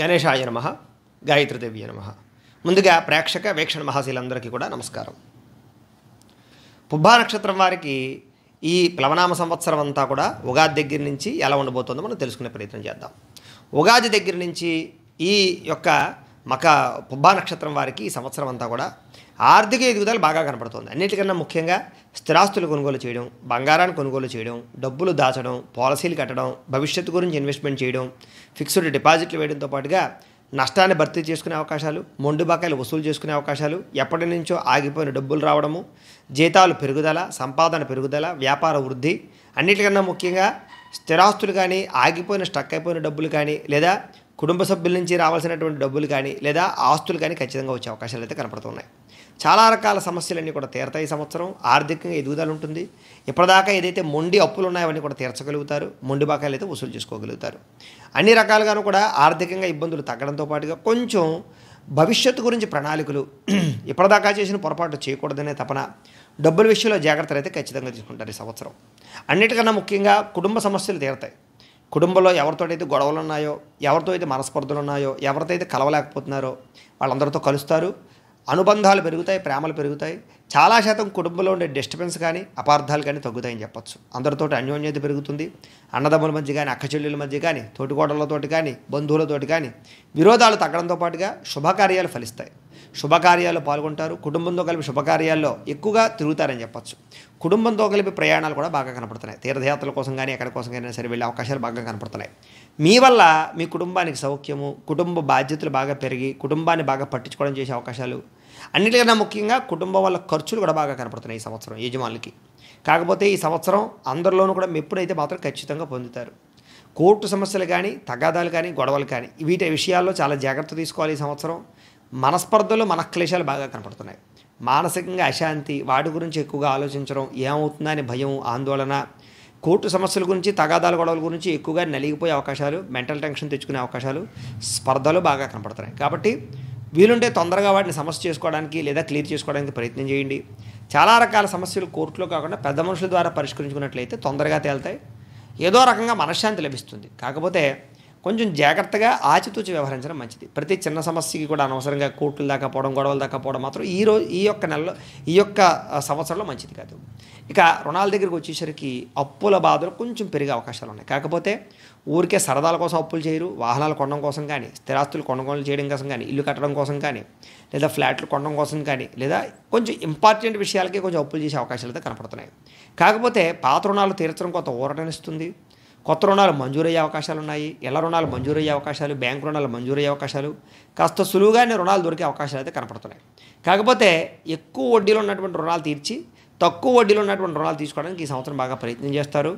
గణేశాయ నమ గాయత్రిదేవి నమ ముందుగా ప్రేక్షక వీక్షణ మహాశీలందరికీ కూడా నమస్కారం పుబ్బా నక్షత్రం వారికి ఈ ప్లవనామ సంవత్సరం అంతా కూడా ఉగాది దగ్గర నుంచి ఎలా ఉండబోతుందో మనం తెలుసుకునే ప్రయత్నం చేద్దాం ఉగాది దగ్గర నుంచి ఈ యొక్క మక పుబ్బా నక్షత్రం వారికి ఈ సంవత్సరం అంతా కూడా ఆర్థిక ఎదుగుదల బాగా కనపడుతుంది అన్నిటికన్నా ముఖ్యంగా స్థిరాస్తులు కొనుగోలు చేయడం బంగారాన్ని కొనుగోలు చేయడం డబ్బులు దాచడం పాలసీలు కట్టడం భవిష్యత్తు గురించి ఇన్వెస్ట్మెంట్ చేయడం ఫిక్స్డ్ డిపాజిట్లు వేయడంతో పాటుగా నష్టాన్ని భర్తీ చేసుకునే అవకాశాలు మొండు బకాయిలు వసూలు చేసుకునే అవకాశాలు ఎప్పటి నుంచో ఆగిపోయిన డబ్బులు రావడము జీతాలు పెరుగుదల సంపాదన పెరుగుదల వ్యాపార వృద్ధి అన్నిటికన్నా ముఖ్యంగా స్థిరాస్తులు కానీ ఆగిపోయిన స్టక్ అయిపోయిన డబ్బులు కానీ లేదా కుటుంబ సభ్యుల నుంచి రావాల్సినటువంటి డబ్బులు కానీ లేదా ఆస్తులు కానీ ఖచ్చితంగా వచ్చే అవకాశాలు అయితే కనపడుతున్నాయి చాలా రకాల సమస్యలన్నీ కూడా తీరతాయి ఈ సంవత్సరం ఆర్థికంగా ఎదుగుదల ఉంటుంది ఇప్పటిదాకా ఏదైతే మొండి అప్పులు ఉన్నాయో అవన్నీ కూడా తీర్చగలుగుతారు మొండి బాకాయలు అయితే వసూలు చేసుకోగలుగుతారు అన్ని రకాలుగాను కూడా ఆర్థికంగా ఇబ్బందులు తగ్గడంతో పాటుగా కొంచెం భవిష్యత్తు గురించి ప్రణాళికలు ఇప్పటిదాకా చేసిన పొరపాటు చేయకూడదనే తపన డబ్బుల విషయంలో జాగ్రత్తలు అయితే ఖచ్చితంగా తీసుకుంటారు ఈ సంవత్సరం అన్నిటికన్నా ముఖ్యంగా కుటుంబ సమస్యలు తీరతాయి కుటుంబంలో ఎవరితోటైతే గొడవలు ఉన్నాయో ఎవరితో అయితే మనస్పర్ధలు ఉన్నాయో ఎవరితో అయితే కలవలేకపోతున్నారో వాళ్ళందరితో కలుస్తారు అనుబంధాలు పెరుగుతాయి ప్రేమలు పెరుగుతాయి చాలా శాతం కుటుంబంలో ఉండే డిస్టర్బెన్స్ కానీ అపార్థాలు కానీ తగ్గుతాయని చెప్పచ్చు అందరితో అన్యోన్యత పెరుగుతుంది అన్నదమ్ముల మధ్య కానీ అక్కచెల్లెల మధ్య కానీ తోటికోడలతోటి కానీ బంధువులతోటి కానీ విరోధాలు తగ్గడంతో పాటుగా శుభకార్యాలు ఫలిస్తాయి శుభకార్యాల్లో పాల్గొంటారు కుటుంబంతో కలిపి శుభకార్యాల్లో ఎక్కువగా తిరుగుతారని చెప్పచ్చు కుటుంబంతో కలిపి ప్రయాణాలు కూడా బాగా కనపడుతున్నాయి తీర్థయాత్రల కోసం కానీ ఎక్కడి కోసం కానీ సరే వెళ్ళే అవకాశాలు బాగా కనపడుతున్నాయి మీ వల్ల మీ కుటుంబానికి సౌఖ్యము కుటుంబ బాధ్యతలు బాగా పెరిగి కుటుంబాన్ని బాగా పట్టించుకోవడం చేసే అవకాశాలు అన్నిటికన్నా ముఖ్యంగా కుటుంబం వల్ల ఖర్చులు కూడా బాగా కనపడుతున్నాయి ఈ సంవత్సరం యజమానులకి కాకపోతే ఈ సంవత్సరం అందరిలోనూ కూడా మెప్పుడైతే మాత్రం ఖచ్చితంగా పొందుతారు కోర్టు సమస్యలు కానీ తగాదాలు కానీ గొడవలు కానీ వీటి విషయాల్లో చాలా జాగ్రత్త తీసుకోవాలి ఈ సంవత్సరం మనస్పర్ధలు మన క్లేశాలు బాగా కనపడుతున్నాయి మానసికంగా అశాంతి వాటి గురించి ఎక్కువగా ఆలోచించడం ఏమవుతుందని భయం ఆందోళన కోర్టు సమస్యల గురించి తగాదాల గొడవల గురించి ఎక్కువగా నలిగిపోయే అవకాశాలు మెంటల్ టెన్షన్ తెచ్చుకునే అవకాశాలు స్పర్ధలు బాగా కనపడుతున్నాయి కాబట్టి వీలుంటే తొందరగా వాటిని సమస్య చేసుకోవడానికి లేదా క్లియర్ చేసుకోవడానికి ప్రయత్నం చేయండి చాలా రకాల సమస్యలు కోర్టులో కాకుండా పెద్ద మనుషుల ద్వారా పరిష్కరించుకున్నట్లయితే తొందరగా తేలుతాయి ఏదో రకంగా మనశ్శాంతి లభిస్తుంది కాకపోతే కొంచెం జాగ్రత్తగా ఆచితూచి వ్యవహరించడం మంచిది ప్రతి చిన్న సమస్యకి కూడా అనవసరంగా కోట్లు దాకా పోవడం గొడవలు దాకా పోవడం మాత్రం ఈ రోజు ఈ యొక్క నెలలో ఈ యొక్క సంవత్సరంలో మంచిది కాదు ఇక రుణాల దగ్గరికి వచ్చేసరికి అప్పుల బాధలు కొంచెం పెరిగే అవకాశాలు ఉన్నాయి కాకపోతే ఊరికే సరదాల కోసం అప్పులు చేయరు వాహనాలు కొనడం కోసం కానీ స్థిరాస్తులు కొనుగోలు చేయడం కోసం కానీ ఇల్లు కట్టడం కోసం కానీ లేదా ఫ్లాట్లు కొనడం కోసం కానీ లేదా కొంచెం ఇంపార్టెంట్ విషయాలకి కొంచెం అప్పులు చేసే అవకాశాలు అయితే కనపడుతున్నాయి కాకపోతే పాత రుణాలు తీర్చడం కొంత ఊరటనిస్తుంది కొత్త రుణాలు మంజూరయ్యే అవకాశాలు ఉన్నాయి ఇళ్ల రుణాలు మంజూరయ్యే అవకాశాలు బ్యాంకు రుణాలు మంజూరయ్యే అవకాశాలు కాస్త సులువుగానే రుణాలు దొరికే అవకాశాలు అయితే కనపడుతున్నాయి కాకపోతే ఎక్కువ వడ్డీలో ఉన్నటువంటి రుణాలు తీర్చి తక్కువ వడ్డీలో ఉన్నటువంటి రుణాలు తీసుకోవడానికి ఈ సంవత్సరం బాగా ప్రయత్నం చేస్తారు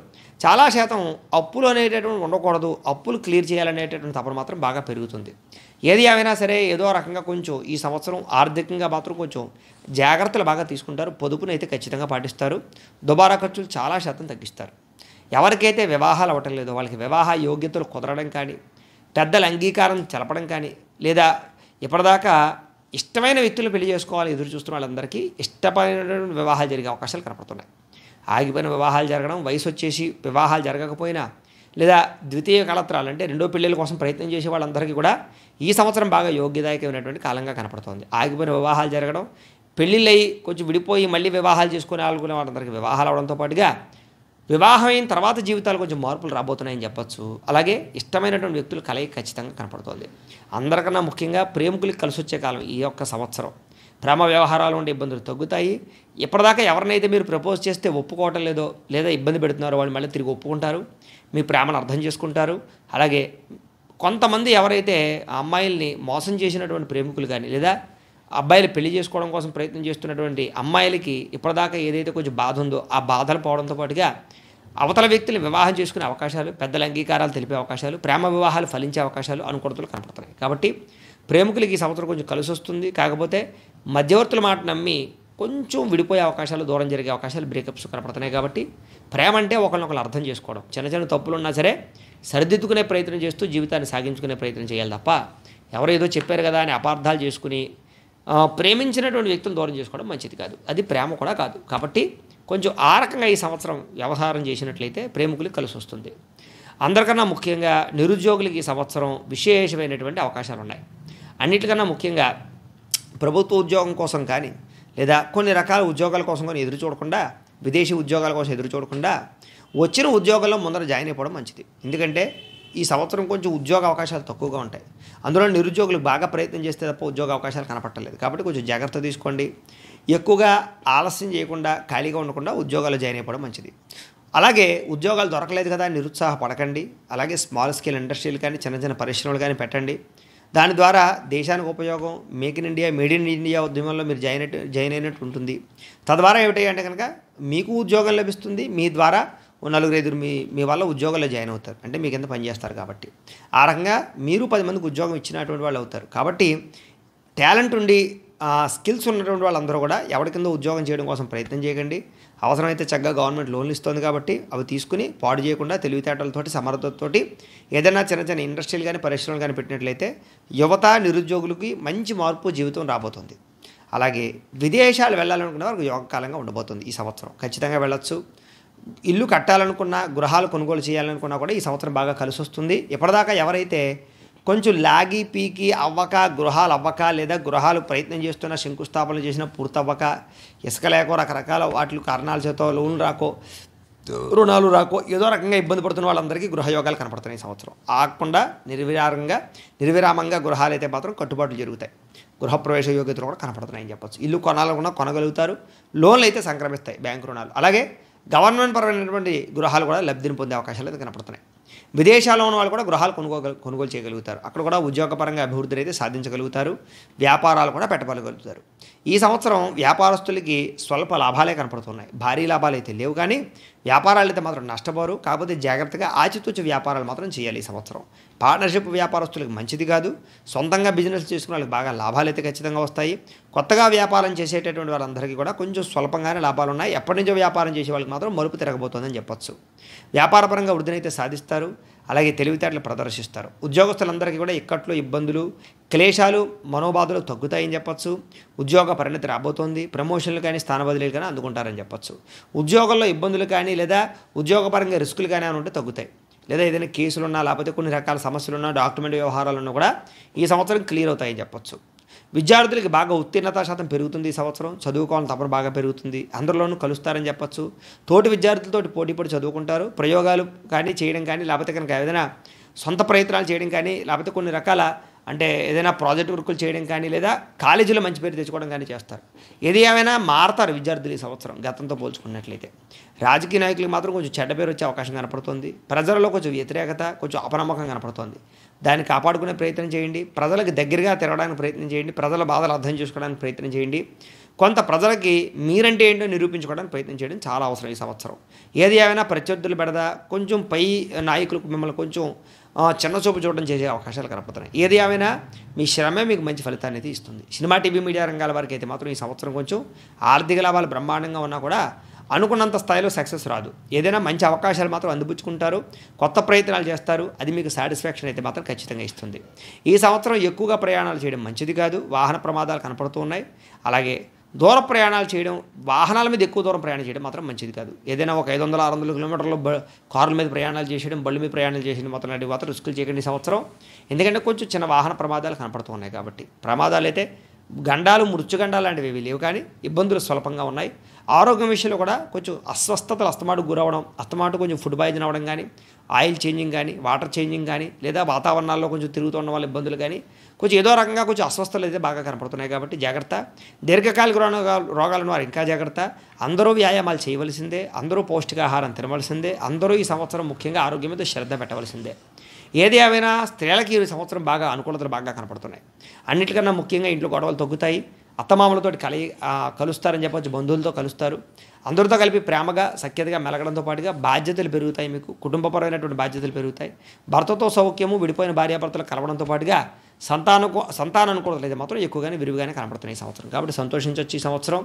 చాలా శాతం అప్పులు అనేటటువంటి ఉండకూడదు అప్పులు క్లియర్ చేయాలనేటటువంటి తపన మాత్రం బాగా పెరుగుతుంది ఏది ఏమైనా సరే ఏదో రకంగా కొంచెం ఈ సంవత్సరం ఆర్థికంగా మాత్రం కొంచెం జాగ్రత్తలు బాగా తీసుకుంటారు పొదుపునైతే ఖచ్చితంగా పాటిస్తారు దుబారా ఖర్చులు చాలా శాతం తగ్గిస్తారు ఎవరికైతే వివాహాలు అవ్వటం లేదో వాళ్ళకి వివాహ యోగ్యతలు కుదరడం కానీ పెద్దల అంగీకారం చలపడం కానీ లేదా ఇప్పటిదాకా ఇష్టమైన వ్యక్తులు పెళ్లి చేసుకోవాలి ఎదురు చూస్తున్న వాళ్ళందరికీ ఇష్టమైన వివాహాలు జరిగే అవకాశాలు కనపడుతున్నాయి ఆగిపోయిన వివాహాలు జరగడం వయసు వచ్చేసి వివాహాలు జరగకపోయినా లేదా ద్వితీయ కళత్రాలు అంటే రెండో పెళ్ళిళ్ళ కోసం ప్రయత్నం చేసే వాళ్ళందరికీ కూడా ఈ సంవత్సరం బాగా యోగ్యదాయకమైనటువంటి కాలంగా కనపడుతోంది ఆగిపోయిన వివాహాలు జరగడం పెళ్ళిళ్ళయి కొంచెం విడిపోయి మళ్ళీ వివాహాలు చేసుకునే వాళ్ళకునే వాళ్ళందరికీ వివాహాలు అవడంతో పాటుగా వివాహమైన తర్వాత జీవితాలు కొంచెం మార్పులు రాబోతున్నాయని చెప్పచ్చు అలాగే ఇష్టమైనటువంటి వ్యక్తులు కలయి ఖచ్చితంగా కనపడుతుంది అందరికన్నా ముఖ్యంగా ప్రేమికులకి కలిసి వచ్చే కాలం ఈ యొక్క సంవత్సరం ప్రేమ వ్యవహారాలు ఉండే ఇబ్బందులు తగ్గుతాయి ఇప్పటిదాకా ఎవరినైతే మీరు ప్రపోజ్ చేస్తే ఒప్పుకోవటం లేదో లేదా ఇబ్బంది పెడుతున్నారో వాళ్ళు మళ్ళీ తిరిగి ఒప్పుకుంటారు మీ ప్రేమను అర్థం చేసుకుంటారు అలాగే కొంతమంది ఎవరైతే అమ్మాయిల్ని మోసం చేసినటువంటి ప్రేమికులు కానీ లేదా అబ్బాయిలు పెళ్లి చేసుకోవడం కోసం ప్రయత్నం చేస్తున్నటువంటి అమ్మాయిలకి ఇప్పటిదాకా ఏదైతే కొంచెం బాధ ఉందో ఆ బాధలు పోవడంతో పాటుగా అవతల వ్యక్తులు వివాహం చేసుకునే అవకాశాలు పెద్దల అంగీకారాలు తెలిపే అవకాశాలు ప్రేమ వివాహాలు ఫలించే అవకాశాలు అనుకొడతలు కనపడుతున్నాయి కాబట్టి ప్రేమికులకి ఈ సంవత్సరం కొంచెం కలిసి వస్తుంది కాకపోతే మధ్యవర్తుల మాట నమ్మి కొంచెం విడిపోయే అవకాశాలు దూరం జరిగే అవకాశాలు బ్రేకప్స్ కనపడుతున్నాయి కాబట్టి ప్రేమ అంటే ఒకరినొకరు అర్థం చేసుకోవడం చిన్న చిన్న తప్పులు ఉన్నా సరే సరిదిద్దుకునే ప్రయత్నం చేస్తూ జీవితాన్ని సాగించుకునే ప్రయత్నం చేయాలి తప్ప ఎవరో ఏదో చెప్పారు కదా అని అపార్థాలు చేసుకుని ప్రేమించినటువంటి వ్యక్తులు దూరం చేసుకోవడం మంచిది కాదు అది ప్రేమ కూడా కాదు కాబట్టి కొంచెం ఆ రకంగా ఈ సంవత్సరం వ్యవహారం చేసినట్లయితే ప్రేమికులకు కలిసి వస్తుంది అందరికన్నా ముఖ్యంగా నిరుద్యోగులకి ఈ సంవత్సరం విశేషమైనటువంటి అవకాశాలు ఉన్నాయి అన్నిటికన్నా ముఖ్యంగా ప్రభుత్వ ఉద్యోగం కోసం కానీ లేదా కొన్ని రకాల ఉద్యోగాల కోసం కానీ ఎదురు చూడకుండా విదేశీ ఉద్యోగాల కోసం ఎదురు చూడకుండా వచ్చిన ఉద్యోగాల్లో ముందర జాయిన్ అయిపోవడం మంచిది ఎందుకంటే ఈ సంవత్సరం కొంచెం ఉద్యోగ అవకాశాలు తక్కువగా ఉంటాయి అందులో నిరుద్యోగులు బాగా ప్రయత్నం చేస్తే తప్ప ఉద్యోగ అవకాశాలు కనపట్టలేదు కాబట్టి కొంచెం జాగ్రత్త తీసుకోండి ఎక్కువగా ఆలస్యం చేయకుండా ఖాళీగా ఉండకుండా ఉద్యోగాలు జాయిన్ అయిపోవడం మంచిది అలాగే ఉద్యోగాలు దొరకలేదు కదా నిరుత్సాహపడకండి అలాగే స్మాల్ స్కేల్ ఇండస్ట్రీలు కానీ చిన్న చిన్న పరిశ్రమలు కానీ పెట్టండి దాని ద్వారా దేశానికి ఉపయోగం make in India made in India ఉద్యమంలో మీరు జాయిన్ జాయిన్ అయినట్టు ఉంటుంది తద్వారా ఏమిటంటే అంటే కనుక మీకు ఉద్యోగం లభిస్తుంది మీ ద్వారా నలుగురు ఐదుగురు మీ మీ వల్ల ఉద్యోగాల్లో జాయిన్ అవుతారు అంటే మీ కింద పనిచేస్తారు కాబట్టి ఆ రకంగా మీరు పది మందికి ఉద్యోగం ఇచ్చినటువంటి వాళ్ళు అవుతారు కాబట్టి టాలెంట్ ఉండి స్కిల్స్ ఉన్నటువంటి వాళ్ళందరూ కూడా ఎవరి కింద ఉద్యోగం చేయడం కోసం ప్రయత్నం చేయకండి అవసరమైతే చక్కగా గవర్నమెంట్ లోన్లు ఇస్తుంది కాబట్టి అవి తీసుకుని పాడు చేయకుండా తెలివితేటలతోటి సమర్థతతోటి ఏదైనా చిన్న చిన్న ఇండస్ట్రీలు కానీ పరిశ్రమలు కానీ పెట్టినట్లయితే యువత నిరుద్యోగులకి మంచి మార్పు జీవితం రాబోతుంది అలాగే విదేశాలు వెళ్ళాలనుకునే వారికి యోగకాలంగా ఉండబోతుంది ఈ సంవత్సరం ఖచ్చితంగా వెళ్ళొచ్చు ఇల్లు కట్టాలనుకున్నా గృహాలు కొనుగోలు చేయాలనుకున్నా కూడా ఈ సంవత్సరం బాగా కలిసి వస్తుంది ఇప్పటిదాకా ఎవరైతే కొంచెం లాగి పీకి అవ్వక గృహాలు అవ్వక లేదా గృహాలు ప్రయత్నం చేస్తున్న శంకుస్థాపనలు చేసిన పూర్తవ్వక ఇసుక లేకో రకరకాల వాటి కారణాల చేత లోన్లు రాకో రుణాలు రాకో ఏదో రకంగా ఇబ్బంది పడుతున్న వాళ్ళందరికీ గృహయోగాలు కనపడుతున్నాయి ఈ సంవత్సరం ఆగకుండా నిర్విరారంగా నిర్విరామంగా గృహాలు అయితే మాత్రం కట్టుబాట్లు జరుగుతాయి గృహప్రవేశ యోగ్యతలు కూడా కనపడుతున్నాయని చెప్పొచ్చు ఇల్లు కొనాలనుకున్నా కొనగలుగుతారు లోన్లు అయితే సంక్రమిస్తాయి బ్యాంకు రుణాలు అలాగే గవర్నమెంట్ పరమైనటువంటి గృహాలు కూడా లబ్ధిని పొందే అవకాశాలు అయితే కనపడుతున్నాయి విదేశాల్లో ఉన్న వాళ్ళు కూడా గృహాలు కొనుగోలు కొనుగోలు చేయగలుగుతారు అక్కడ కూడా ఉద్యోగపరంగా అభివృద్ధిని అయితే సాధించగలుగుతారు వ్యాపారాలు కూడా పెట్టబడగలుగుతారు ఈ సంవత్సరం వ్యాపారస్తులకి స్వల్ప లాభాలే కనపడుతున్నాయి భారీ లాభాలు అయితే లేవు కానీ వ్యాపారాలు అయితే మాత్రం నష్టపోరు కాకపోతే జాగ్రత్తగా ఆచితూచి వ్యాపారాలు మాత్రం చేయాలి ఈ సంవత్సరం పార్ట్నర్షిప్ వ్యాపారస్తులకు మంచిది కాదు సొంతంగా బిజినెస్ చేసుకున్న వాళ్ళకి బాగా లాభాలు అయితే ఖచ్చితంగా వస్తాయి కొత్తగా వ్యాపారం చేసేటటువంటి వాళ్ళందరికీ కూడా కొంచెం స్వల్పంగానే లాభాలు ఉన్నాయి ఎప్పటి నుంచో వ్యాపారం చేసే వాళ్ళకి మాత్రం మరుపు తిరగబోతోందని చెప్పొచ్చు వ్యాపారపరంగా వృద్ధినైతే సాధిస్తారు అలాగే తెలివితేటలు ప్రదర్శిస్తారు ఉద్యోగస్తులందరికీ కూడా ఇక్కట్లో ఇబ్బందులు క్లేశాలు మనోబాధలు తగ్గుతాయని చెప్పచ్చు ఉద్యోగ పరిణతి రాబోతోంది ప్రమోషన్లు కానీ స్థాన బదిలీలు కానీ అందుకుంటారని చెప్పొచ్చు ఉద్యోగంలో ఇబ్బందులు కానీ లేదా ఉద్యోగపరంగా రిస్కులు కానీ అని ఉంటే తగ్గుతాయి లేదా ఏదైనా కేసులున్నా లేకపోతే కొన్ని రకాల సమస్యలున్నా డాక్యుమెంట్ వ్యవహారాలున్నా కూడా ఈ సంవత్సరం క్లియర్ అవుతాయని చెప్పొచ్చు విద్యార్థులకి బాగా ఉత్తీర్ణత శాతం పెరుగుతుంది ఈ సంవత్సరం చదువుకోవాలని తపన బాగా పెరుగుతుంది అందరిలోనూ కలుస్తారని చెప్పచ్చు తోటి విద్యార్థులతో పోటీ పడి చదువుకుంటారు ప్రయోగాలు కానీ చేయడం కానీ లేకపోతే కనుక ఏదైనా సొంత ప్రయత్నాలు చేయడం కానీ లేకపోతే కొన్ని రకాల అంటే ఏదైనా ప్రాజెక్ట్ వర్కులు చేయడం కానీ లేదా కాలేజీలో మంచి పేరు తెచ్చుకోవడం కానీ చేస్తారు ఏది ఏమైనా మారతారు విద్యార్థులు ఈ సంవత్సరం గతంతో పోల్చుకున్నట్లయితే రాజకీయ నాయకులకు మాత్రం కొంచెం చెడ్డ పేరు వచ్చే అవకాశం కనపడుతుంది ప్రజలలో కొంచెం వ్యతిరేకత కొంచెం అపనమ్మకం కనపడుతుంది దాన్ని కాపాడుకునే ప్రయత్నం చేయండి ప్రజలకు దగ్గరగా తిరగడానికి ప్రయత్నం చేయండి ప్రజల బాధలు అర్థం చేసుకోవడానికి ప్రయత్నం చేయండి కొంత ప్రజలకి మీరంటే ఏంటో నిరూపించుకోవడానికి ప్రయత్నం చేయడం చాలా అవసరం ఈ సంవత్సరం ఏది ఏమైనా ప్రత్యర్థులు పెడదా కొంచెం పై నాయకులకు మిమ్మల్ని కొంచెం చిన్న చూపు చూడడం చేసే అవకాశాలు కనపడుతున్నాయి ఏది ఏమైనా మీ శ్రమే మీకు మంచి ఫలితాన్ని అయితే ఇస్తుంది సినిమా టీవీ మీడియా రంగాల వారికి అయితే మాత్రం ఈ సంవత్సరం కొంచెం ఆర్థిక లాభాలు బ్రహ్మాండంగా ఉన్నా కూడా అనుకున్నంత స్థాయిలో సక్సెస్ రాదు ఏదైనా మంచి అవకాశాలు మాత్రం అందిపుచ్చుకుంటారు కొత్త ప్రయత్నాలు చేస్తారు అది మీకు సాటిస్ఫాక్షన్ అయితే మాత్రం ఖచ్చితంగా ఇస్తుంది ఈ సంవత్సరం ఎక్కువగా ప్రయాణాలు చేయడం మంచిది కాదు వాహన ప్రమాదాలు కనపడుతూ ఉన్నాయి అలాగే దూర ప్రయాణాలు చేయడం వాహనాల మీద ఎక్కువ దూరం ప్రయాణం చేయడం మాత్రం మంచిది కాదు ఏదైనా ఒక ఐదు వందల ఆరు వందల కిలోమీటర్లు బ కార్ల మీద ప్రయాణాలు చేసేయడం బళ్ళు మీద ప్రయాణాలు చేసిన మొత్తం లాంటి మాత్రం రిస్కులు చేయకండి సంవత్సరం ఎందుకంటే కొంచెం చిన్న వాహన ప్రమాదాలు కనపడుతున్నాయి కాబట్టి ప్రమాదాలు అయితే గండాలు మృత్యుగండాలు లాంటివి ఏవి లేవు కానీ ఇబ్బందులు స్వల్పంగా ఉన్నాయి ఆరోగ్యం విషయంలో కూడా కొంచెం అస్వస్థతలు అస్తమాటు గురవడం అస్తమాటు కొంచెం ఫుడ్ పాయిజన్ అవ్వడం కానీ ఆయిల్ చేంజింగ్ కానీ వాటర్ చేంజింగ్ కానీ లేదా వాతావరణాల్లో కొంచెం తిరుగుతుండడం వాళ్ళ ఇబ్బందులు కానీ కొంచెం ఏదో రకంగా కొంచెం అస్వస్థలు అయితే బాగా కనపడుతున్నాయి కాబట్టి జాగ్రత్త దీర్ఘకాలిక రోగాలు రోగాలను వారు ఇంకా జాగ్రత్త అందరూ వ్యాయామాలు చేయవలసిందే అందరూ పౌష్టికాహారం తినవలసిందే అందరూ ఈ సంవత్సరం ముఖ్యంగా ఆరోగ్యం మీద శ్రద్ధ పెట్టవలసిందే ఏది ఏమైనా స్త్రీలకి ఈ సంవత్సరం బాగా అనుకూలతలు బాగా కనపడుతున్నాయి అన్నిటికన్నా ముఖ్యంగా ఇంట్లో గొడవలు తగ్గుతాయి అత్తమామలతో కలి కలుస్తారని చెప్పొచ్చు బంధువులతో కలుస్తారు అందరితో కలిపి ప్రేమగా సఖ్యతగా మెలగడంతో పాటుగా బాధ్యతలు పెరుగుతాయి మీకు కుటుంబపరమైనటువంటి బాధ్యతలు పెరుగుతాయి భర్తతో సౌఖ్యము విడిపోయిన భార్యాభర్తలు కలవడంతో పాటుగా సంతాన సంతానం అనుకోవట్లేదు మాత్రం ఎక్కువగానే విరివిగానే కనపడుతున్నాయి ఈ సంవత్సరం కాబట్టి సంతోషించవచ్చు ఈ సంవత్సరం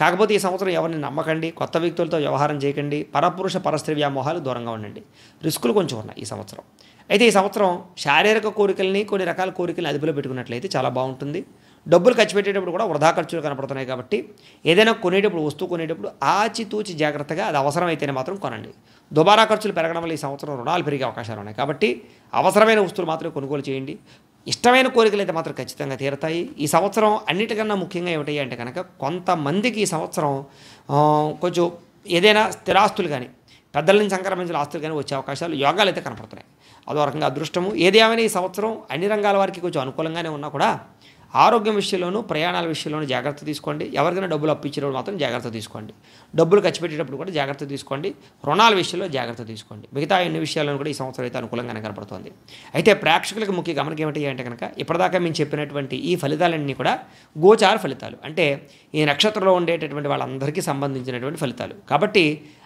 కాకపోతే ఈ సంవత్సరం ఎవరిని నమ్మకండి కొత్త వ్యక్తులతో వ్యవహారం చేయకండి పరపురుష పరస్త్రీ వ్యామోహాలు దూరంగా ఉండండి రిస్కులు కొంచెం ఉన్నాయి ఈ సంవత్సరం అయితే ఈ సంవత్సరం శారీరక కోరికల్ని కొన్ని రకాల కోరికల్ని అదుపులో పెట్టుకున్నట్లయితే చాలా బాగుంటుంది డబ్బులు ఖర్చు పెట్టేటప్పుడు కూడా వృధా ఖర్చులు కనపడుతున్నాయి కాబట్టి ఏదైనా కొనేటప్పుడు వస్తువు కొనేటప్పుడు ఆచితూచి జాగ్రత్తగా అది అవసరమైతేనే మాత్రం కొనండి దుబారా ఖర్చులు పెరగడం వల్ల ఈ సంవత్సరం రుణాలు పెరిగే అవకాశాలు ఉన్నాయి కాబట్టి అవసరమైన వస్తువులు మాత్రమే కొనుగోలు చేయండి ఇష్టమైన కోరికలు అయితే మాత్రం ఖచ్చితంగా తీరతాయి ఈ సంవత్సరం అన్నిటికన్నా ముఖ్యంగా ఏమిటయ్యా అంటే కనుక కొంతమందికి ఈ సంవత్సరం కొంచెం ఏదైనా స్థిరాస్తులు కానీ పెద్దల నుంచి సంక్రమించిన ఆస్తులు కానీ వచ్చే అవకాశాలు యోగాలు అయితే కనపడుతున్నాయి అదో రకంగా అదృష్టము ఏదేమైనా ఈ సంవత్సరం అన్ని రంగాల వారికి కొంచెం అనుకూలంగానే ఉన్నా కూడా ఆరోగ్యం విషయంలోనూ ప్రయాణాల విషయంలోనూ జాగ్రత్త తీసుకోండి ఎవరికైనా డబ్బులు అప్పించినప్పుడు మాత్రం జాగ్రత్త తీసుకోండి డబ్బులు ఖర్చు పెట్టేటప్పుడు కూడా జాగ్రత్త తీసుకోండి రుణాల విషయంలో జాగ్రత్త తీసుకోండి మిగతా ఎన్ని విషయాలను కూడా ఈ సంవత్సరం అయితే అనుకూలంగానే కనపడుతుంది అయితే ప్రేక్షకులకు ముఖ్య గమనం ఏమిటి అంటే కనుక ఇప్పటిదాకా మేము చెప్పినటువంటి ఈ ఫలితాలన్నీ కూడా గోచార ఫలితాలు అంటే ఈ నక్షత్రంలో ఉండేటటువంటి వాళ్ళందరికీ సంబంధించినటువంటి ఫలితాలు కాబట్టి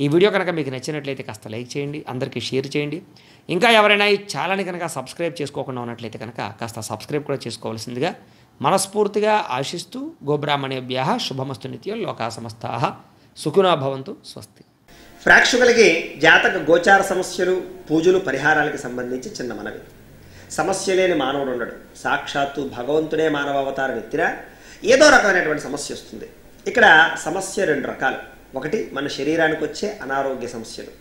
ఈ వీడియో కనుక మీకు నచ్చినట్లయితే కాస్త లైక్ చేయండి అందరికీ షేర్ చేయండి ఇంకా ఎవరైనా ఈ ఛానల్ని కనుక సబ్స్క్రైబ్ చేసుకోకుండా ఉన్నట్లయితే కనుక కాస్త సబ్స్క్రైబ్ కూడా చేసుకోవాల్సిందిగా మనస్ఫూర్తిగా ఆశిస్తూ గోబ్రాహ్మణేభ్య శుభమస్తు నిత్యం లోకా సమస్త సుఖునా భవంతు స్వస్తి ప్రేక్షకులకి జాతక గోచార సమస్యలు పూజలు పరిహారాలకు సంబంధించి చిన్న మనవి సమస్య లేని మానవుడు ఉండడు సాక్షాత్తు భగవంతుడే మానవ అవతారం ఎత్తిరా ఏదో రకమైనటువంటి సమస్య వస్తుంది ఇక్కడ సమస్య రెండు రకాలు ఒకటి మన శరీరానికి వచ్చే అనారోగ్య సమస్యలు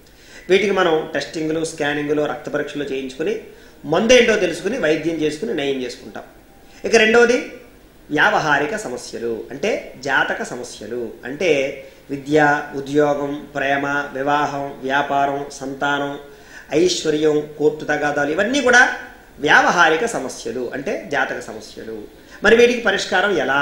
వీటికి మనం టెస్టింగ్లు స్కానింగ్లు రక్త పరీక్షలు చేయించుకుని మందు ఏంటో తెలుసుకుని వైద్యం చేసుకుని నయం చేసుకుంటాం ఇక రెండవది వ్యావహారిక సమస్యలు అంటే జాతక సమస్యలు అంటే విద్య ఉద్యోగం ప్రేమ వివాహం వ్యాపారం సంతానం ఐశ్వర్యం కోర్టు తగాదాలు ఇవన్నీ కూడా వ్యావహారిక సమస్యలు అంటే జాతక సమస్యలు మరి వీటికి పరిష్కారం ఎలా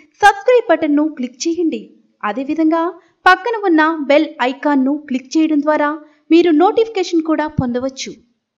సబ్స్క్రైబ్ బటన్ను క్లిక్ చేయండి అదేవిధంగా పక్కన ఉన్న బెల్ ఐకాన్ను క్లిక్ చేయడం ద్వారా మీరు నోటిఫికేషన్ కూడా పొందవచ్చు